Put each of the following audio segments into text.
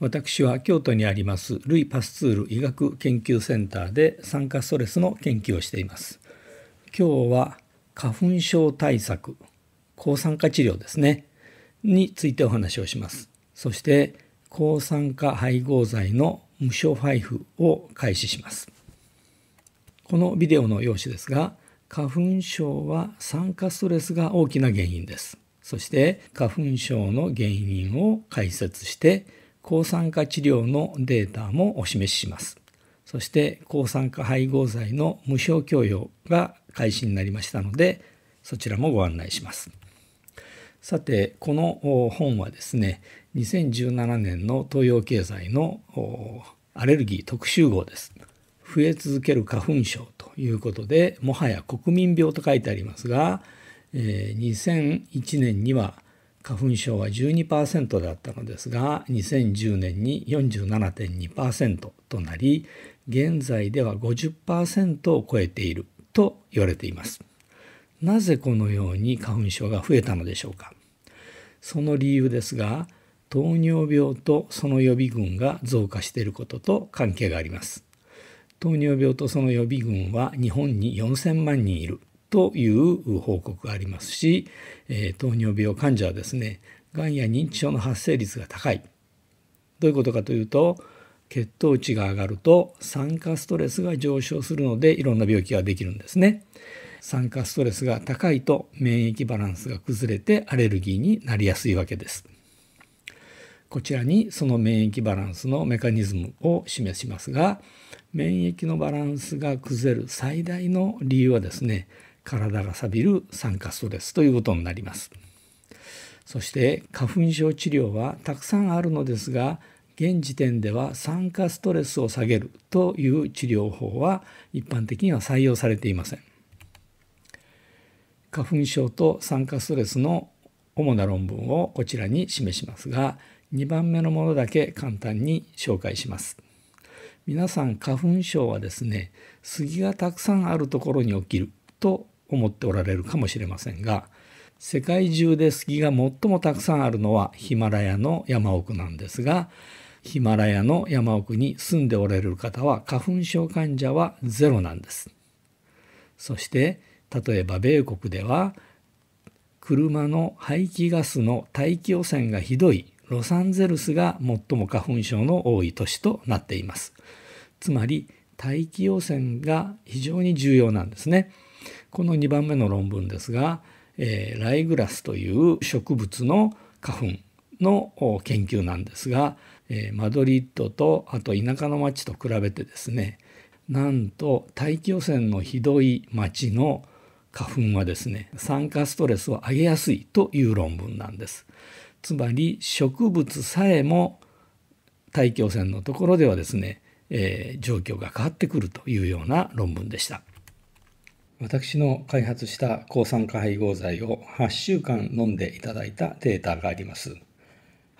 私は京都にありますルイ・パスツール医学研究センターで酸化ストレスの研究をしています今日は花粉症対策抗酸化治療ですねについてお話をしますそして抗酸化配合剤の無償配布を開始しますこのビデオの用紙ですが花粉症は酸化ストレスが大きな原因ですそして花粉症の原因を解説して抗酸化治療のデータもお示しします。そして抗酸化配合剤の無償供与が開始になりましたのでそちらもご案内します。さてこの本はですね2017年の東洋経済のアレルギー特集号です。増え続ける花粉症ということでもはや国民病と書いてありますが2001年には花粉症は12%だったのですが2010年に47.2%となり現在では50%を超えていると言われていますなぜこのように花粉症が増えたのでしょうかその理由ですが糖尿病とその予備軍が増加していることと関係があります糖尿病とその予備軍は日本に4000万人いるという報告がありますし、えー、糖尿病患者はですねがんや認知症の発生率が高いどういうことかというと血糖値が上がると酸化ストレスが上昇するのでいろんな病気ができるんですね酸化ストレスが高いと免疫バランスが崩れてアレルギーになりやすいわけですこちらにその免疫バランスのメカニズムを示しますが免疫のバランスが崩れる最大の理由はですね体が錆びる酸化ストレスということになります。そして花粉症治療はたくさんあるのですが現時点では酸化ストレスを下げるという治療法は一般的には採用されていません。花粉症と酸化ストレスの主な論文をこちらに示しますが2番目のものだけ簡単に紹介します。皆さん花粉症はですね杉がたくさんあるところに起きると思っておられるかもしれませんが世界中で杉が最もたくさんあるのはヒマラヤの山奥なんですがヒマラヤの山奥に住んでおられる方は花粉症患者はゼロなんです。そして例えば米国では車の排気ガスの大気汚染がひどいロサンゼルスが最も花粉症の多い都市となっています。つまり大気汚染が非常に重要なんですね。この2番目の論文ですが、えー、ライグラスという植物の花粉の研究なんですが、えー、マドリッドとあと田舎の町と比べてですねなんと大気汚染のひどい町の花粉はですね酸化ストレスを上げやすいという論文なんです。つまり植物さえも大気汚染のところではですね、えー、状況が変わってくるというような論文でした。私の開発した抗酸化配合剤を8週間飲んでいただいたデータがあります。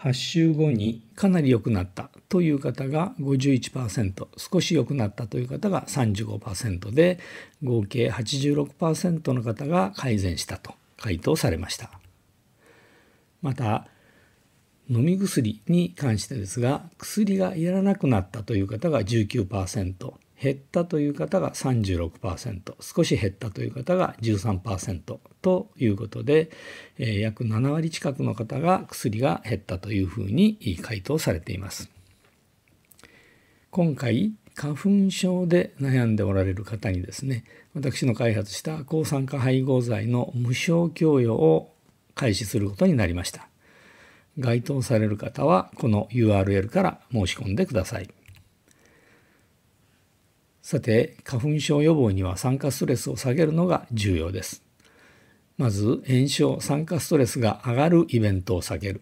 8週後にかなり良くなったという方が51%少し良くなったという方が35%で合計86%の方が改善したと回答されましたまた飲み薬に関してですが薬がいらなくなったという方が19%減ったという方が36%少し減ったという方が13%ということで、えー、約7割近くの方が薬が減ったというふうに回答されています。今回花粉症で悩んでおられる方にですね私の開発した抗酸化配合剤の無償供与を開始することになりました該当される方はこの URL から申し込んでくださいさて花粉症予防には酸化ストレスを下げるのが重要ですまず炎症酸化ストレスが上がるイベントを避ける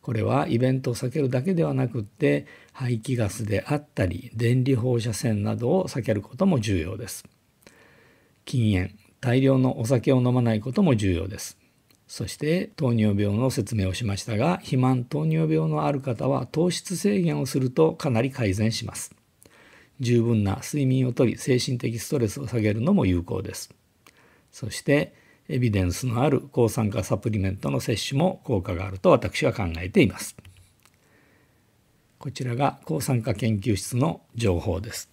これはイベントを避けるだけではなくって排気ガスであったり電離放射線などを避けることも重要です禁煙大量のお酒を飲まないことも重要ですそして糖尿病の説明をしましたが肥満糖尿病のある方は糖質制限をするとかなり改善します十分な睡眠をとり精神的ストレスを下げるのも有効です。そしてエビデンスのある抗酸化サプリメントの摂取も効果があると私は考えています。こちらが抗酸化研究室の情報です。